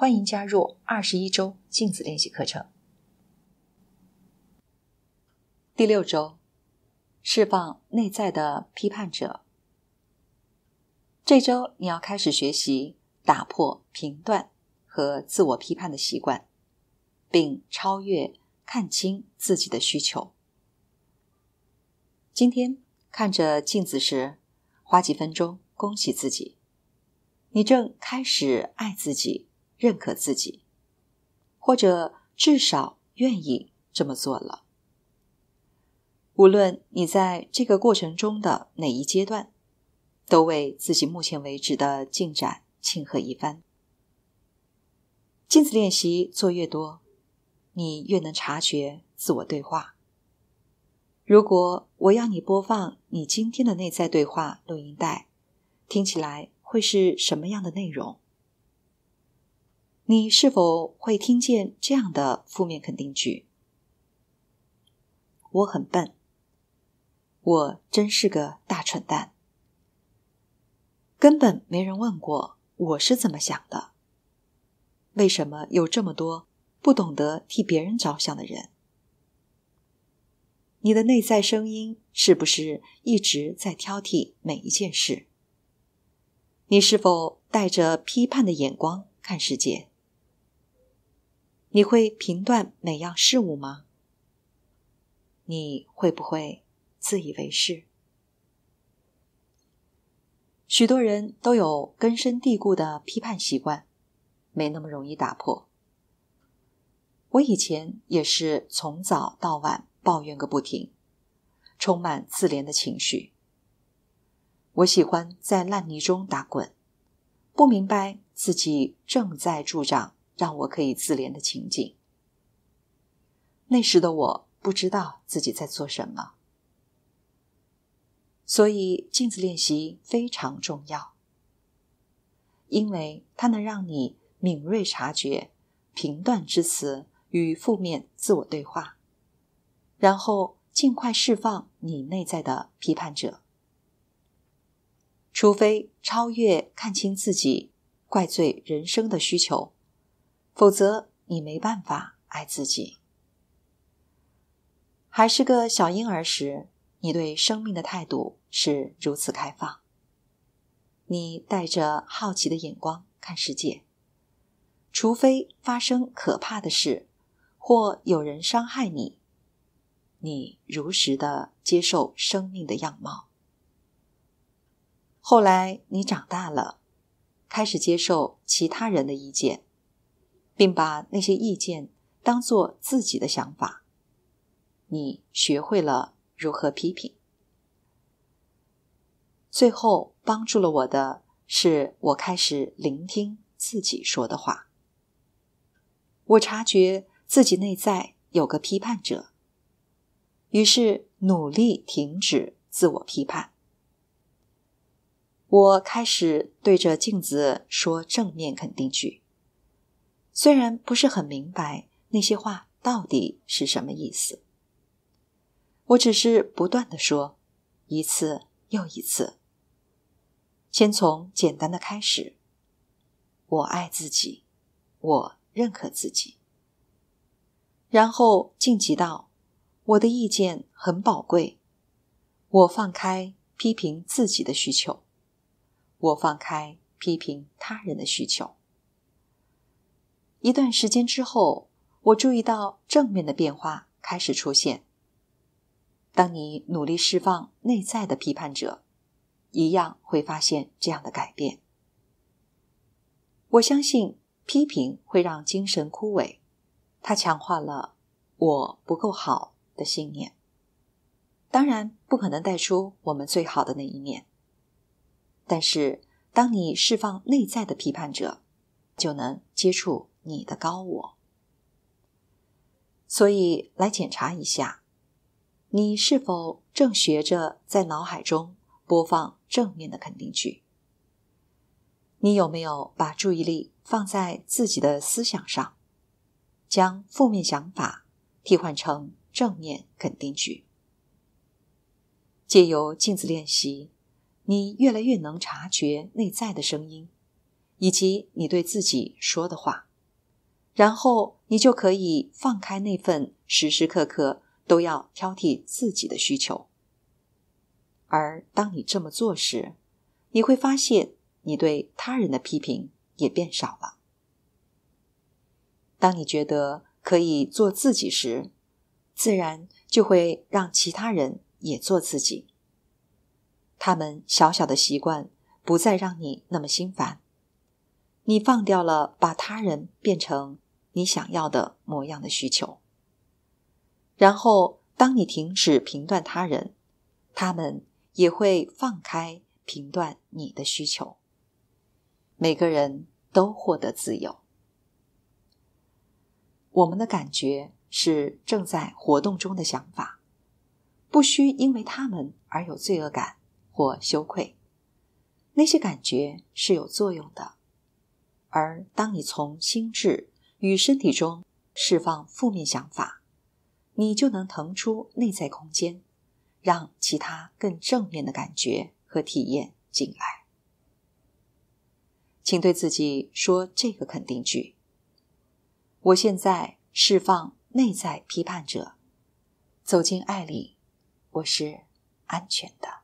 欢迎加入二十一周镜子练习课程。第六周，释放内在的批判者。这周你要开始学习打破评断和自我批判的习惯，并超越看清自己的需求。今天看着镜子时，花几分钟恭喜自己，你正开始爱自己。认可自己，或者至少愿意这么做了。无论你在这个过程中的哪一阶段，都为自己目前为止的进展庆贺一番。镜子练习做越多，你越能察觉自我对话。如果我要你播放你今天的内在对话录音带，听起来会是什么样的内容？你是否会听见这样的负面肯定句？我很笨，我真是个大蠢蛋，根本没人问过我是怎么想的。为什么有这么多不懂得替别人着想的人？你的内在声音是不是一直在挑剔每一件事？你是否带着批判的眼光看世界？你会评断每样事物吗？你会不会自以为是？许多人都有根深蒂固的批判习惯，没那么容易打破。我以前也是从早到晚抱怨个不停，充满自怜的情绪。我喜欢在烂泥中打滚，不明白自己正在助长。让我可以自怜的情景。那时的我不知道自己在做什么，所以镜子练习非常重要，因为它能让你敏锐察觉评断之词与负面自我对话，然后尽快释放你内在的批判者，除非超越看清自己、怪罪人生的需求。否则，你没办法爱自己。还是个小婴儿时，你对生命的态度是如此开放，你带着好奇的眼光看世界。除非发生可怕的事，或有人伤害你，你如实的接受生命的样貌。后来，你长大了，开始接受其他人的意见。并把那些意见当做自己的想法。你学会了如何批评。最后帮助了我的是我开始聆听自己说的话。我察觉自己内在有个批判者，于是努力停止自我批判。我开始对着镜子说正面肯定句。虽然不是很明白那些话到底是什么意思，我只是不断的说，一次又一次。先从简单的开始：我爱自己，我认可自己。然后晋级到我的意见很宝贵，我放开批评自己的需求，我放开批评他人的需求。一段时间之后，我注意到正面的变化开始出现。当你努力释放内在的批判者，一样会发现这样的改变。我相信批评会让精神枯萎，它强化了“我不够好”的信念。当然不可能带出我们最好的那一面，但是当你释放内在的批判者，就能接触。你的高我，所以来检查一下，你是否正学着在脑海中播放正面的肯定句？你有没有把注意力放在自己的思想上，将负面想法替换成正面肯定句？借由镜子练习，你越来越能察觉内在的声音，以及你对自己说的话。然后你就可以放开那份时时刻刻都要挑剔自己的需求，而当你这么做时，你会发现你对他人的批评也变少了。当你觉得可以做自己时，自然就会让其他人也做自己。他们小小的习惯不再让你那么心烦，你放掉了把他人变成。你想要的模样的需求，然后当你停止评断他人，他们也会放开评断你的需求。每个人都获得自由。我们的感觉是正在活动中的想法，不需因为他们而有罪恶感或羞愧。那些感觉是有作用的，而当你从心智。与身体中释放负面想法，你就能腾出内在空间，让其他更正面的感觉和体验进来。请对自己说这个肯定句：我现在释放内在批判者，走进爱里，我是安全的。